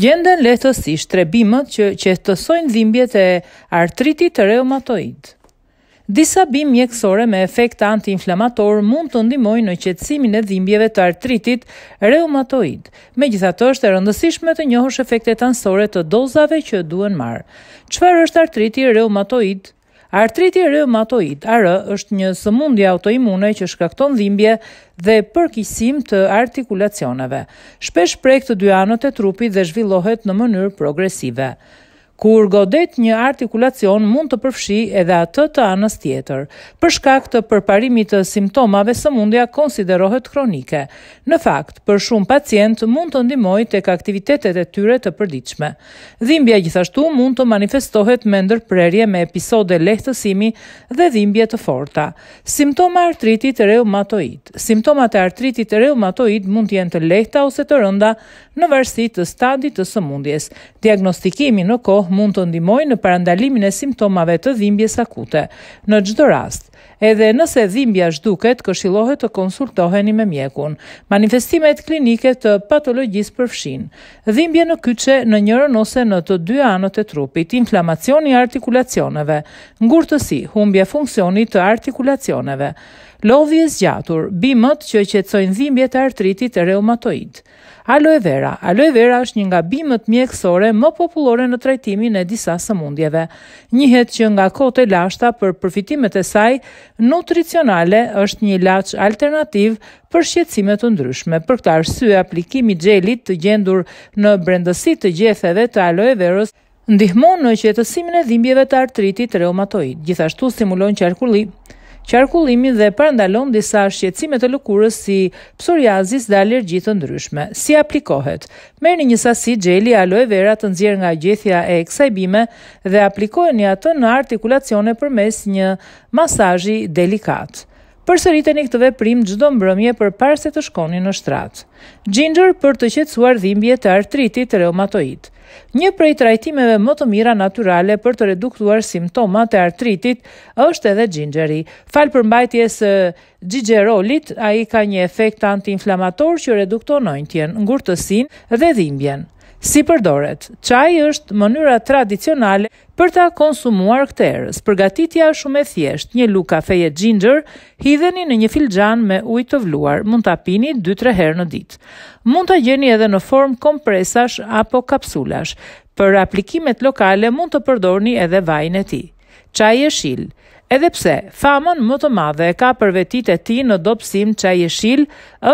Gjenden lehtësisht trebimet që qëhtësojnë dhimbjet e artritit të reumatoid. Disa bim mjekësore me efekt anti-inflamator mund të ndimojnë në qëtësimin e dhimbjeve të artritit reumatoid. Me gjitha të është e rëndësishme të njohësh efektet ansore të dozave që duen marë. Qëfar është artriti reumatoid? Artriti reumatoid (AR) është një sëmundje autoimune që shkakton dhimbje dhe përkisim të artikulacioneve. Shpesh prek të dy anët e trupit dhe zhvillohet në mënyrë progresive kur godet një artikulacion mund të përfshi edhe atë të anës tjetër. Për shkak të përparimit të simptomave sëmundja konsiderohet kronike. Në fakt, për shumë pacient mund të ndimoj tek aktivitetet e tyre të përdiqme. Dhimbja gjithashtu mund të manifestohet me ndërprerje me episode lehtësimi dhe dhimbje të forta. Simptoma artritit reumatoid. Simptomat e artritit reumatoid mund të jenë të lehta ose të rënda në varsit të stadit të sëmundjes. Diagnostikimi në kohë mund të ndihmojë në parandalimin e simptomave të dhimbjes akute. Në çdo rast, edhe nëse dhimbja zhduket, këshillohet të konsultoheni me mjekun. Manifestimet klinike të patologjisë përfshin dhimbje në kyçe, në njërin ose në të dy anët e trupit, inflamacioni i artikulacioneve, ngurtësi, humbje funksioni të artikulacioneve lodhje zgjatur, bimët që qetësojnë dhimbjet e artritit reumatoid. Aloe vera. Aloe vera është një nga bimët mjekësore më popullore në trajtimin e disa sëmundjeve. Njihet që nga kohët e lashta për përfitimet e saj nutricionale është një ilaç alternativ për shqetësime të ndryshme. Për këtë arsye aplikimi xhelit të gjendur në brendësitë të gjetheve të aloe verës ndihmon në qetësimin e dhimbjeve të artritit reumatoid. Gjithashtu stimulon qarkullimin qarkullimi dhe përndalon disa shqecime të lukurës si psoriazis dhe allergjitë të ndryshme. Si aplikohet? Merë një sasi gjeli aloe vera të nëzirë nga gjethja e eksajbime dhe aplikohet një atë në artikulacione për mes një masajji delikatë përsëriteni këtë veprim këtëve gjdo mbrëmje për parë se të shkoni në shtratë. Gjindër për të qetsuar dhimbje të artritit reumatoid. Një prej trajtimeve më të mira naturale për të reduktuar simptomat të artritit është edhe gjindëri. Falë për së gjigjerolit, a i ka një efekt anti që reduktonojnë tjenë, ngurtësinë dhe dhimbjen. Si përdoret, qaj është mënyra tradicionale për ta konsumuar këtë erës. Përgatitja është shumë e thjesht, një lu kafeje ginger, hidheni në një filgjan me ujtë të vluar, mund të apini 2-3 herë në ditë. Mund të gjeni edhe në form kompresash apo kapsulash, për aplikimet lokale mund të përdorni edhe vajnë e ti qaj e shil, edhe pse famën më të madhe e ka për vetit e ti në dopsim qaj e shil,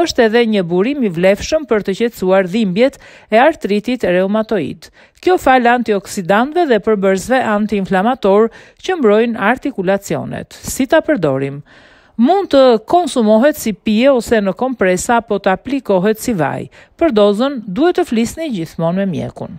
është edhe një burim i vlefshëm për të qetsuar dhimbjet e artritit reumatoid. Kjo fal antioksidantve dhe përbërzve antiinflamator që mbrojnë artikulacionet. Si ta përdorim? Mund të konsumohet si pije ose në kompresa, po të aplikohet si vaj. Për dozën, duhet të flisni gjithmonë me mjekun.